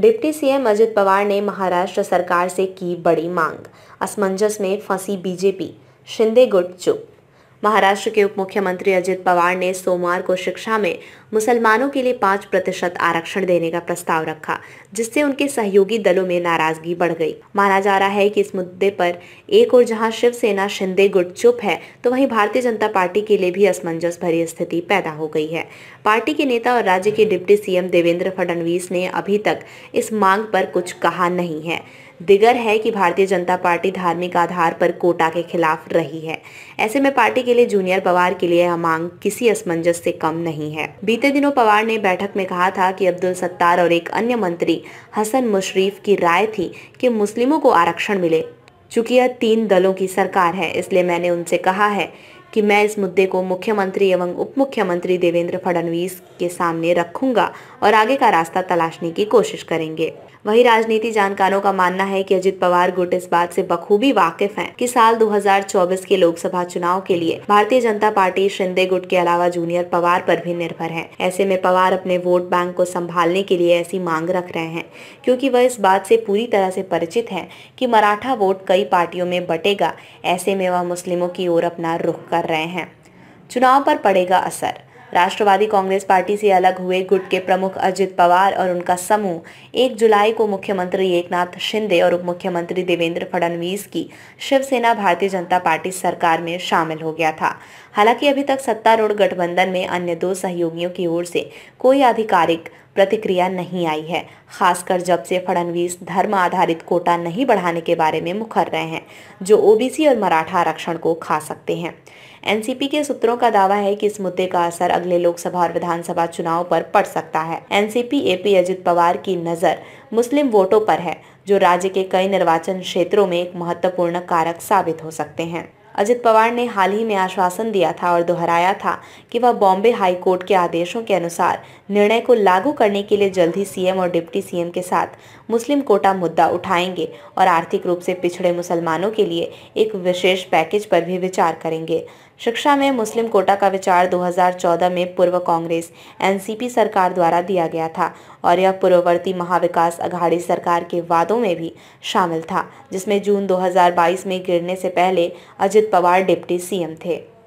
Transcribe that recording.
deputy CM Ajit Pawar ने महाराष्ट्र सरकार से की बड़ी मांग असमंजस में फंसी बीजेपी शिंदे गुट चुप महाराष्ट्र के उप मुख्यमंत्री अजित पवार ने सोमवार को शिक्षा में मुसलमानों के लिए पाँच प्रतिशत आरक्षण देने का प्रस्ताव रखा जिससे उनके सहयोगी दलों में नाराजगी बढ़ गई माना जा रहा है कि इस मुद्दे पर एक और जहां शिवसेना शिंदे गुट चुप है तो वहीं भारतीय जनता पार्टी के लिए भी असमंजस भरी स्थिति पैदा हो गई है पार्टी के नेता और राज्य के डिप्टी सीएम देवेंद्र फडणवीस ने अभी तक इस मांग पर कुछ कहा नहीं है दिगर है कि भारतीय जनता पार्टी धार्मिक आधार पर कोटा के खिलाफ रही है ऐसे में पार्टी के लिए जूनियर पवार के लिए यह मांग किसी असमंजस से कम नहीं है बीते दिनों पवार ने बैठक में कहा था कि अब्दुल सत्तार और एक अन्य मंत्री हसन मुशरीफ की राय थी कि मुस्लिमों को आरक्षण मिले चूंकि यह तीन दलों की सरकार है इसलिए मैंने उनसे कहा है कि मैं इस मुद्दे को मुख्यमंत्री एवं उप मुख्यमंत्री देवेंद्र फडणवीस के सामने रखूंगा और आगे का रास्ता तलाशने की कोशिश करेंगे वही राजनीति जानकारों का मानना है कि अजित पवार गुट इस बात से बखूबी वाकिफ हैं कि साल 2024 के लोकसभा चुनाव के लिए भारतीय जनता पार्टी शिंदे गुट के अलावा जूनियर पवार पर भी निर्भर है ऐसे में पवार अपने वोट बैंक को संभालने के लिए ऐसी मांग रख रहे हैं क्योंकि वह इस बात से पूरी तरह से परिचित है की मराठा वोट कई पार्टियों में बटेगा ऐसे में वह मुस्लिमों की ओर अपना रुख कर कर रहे हैं चुनाव पर पड़ेगा असर राष्ट्रवादी कांग्रेस पार्टी से अलग हुए गुट के प्रमुख अजित पवार और उनका समूह एक जुलाई को मुख्यमंत्री एकनाथ शिंदे और उप मुख्यमंत्री देवेंद्र फडणवीस की शिवसेना भारतीय जनता पार्टी सरकार में शामिल हो गया था हालांकि अभी तक सत्तारूढ़ गठबंधन में अन्य दो सहयोगियों की ओर से कोई आधिकारिक प्रतिक्रिया नहीं आई है खासकर जब से फडणवीस धर्म आधारित कोटा नहीं बढ़ाने के बारे में मुखर रहे हैं जो ओबीसी और मराठा आरक्षण को खा सकते हैं एनसीपी के सूत्रों का दावा है कि इस मुद्दे का असर अगले लोकसभा और विधानसभा चुनाव पर पड़ सकता है एनसीपी एपी अजित पवार की नजर मुस्लिम वोटों पर है जो राज्य के कई निर्वाचन क्षेत्रों में एक महत्वपूर्ण कारक साबित हो सकते हैं अजित पवार ने हाल ही में आश्वासन दिया था और दोहराया था कि वह बॉम्बे हाई कोर्ट के आदेशों के अनुसार निर्णय को लागू करने के लिए जल्द ही सीएम और डिप्टी सीएम के साथ मुस्लिम कोटा मुद्दा उठाएंगे और आर्थिक रूप से पिछड़े मुसलमानों के लिए एक विशेष पैकेज पर भी विचार करेंगे शिक्षा में मुस्लिम कोटा का विचार 2014 में पूर्व कांग्रेस एनसीपी सरकार द्वारा दिया गया था और यह पूर्ववर्ती महाविकास अघाड़ी सरकार के वादों में भी शामिल था जिसमें जून 2022 में गिरने से पहले अजित पवार डिप्टी सीएम थे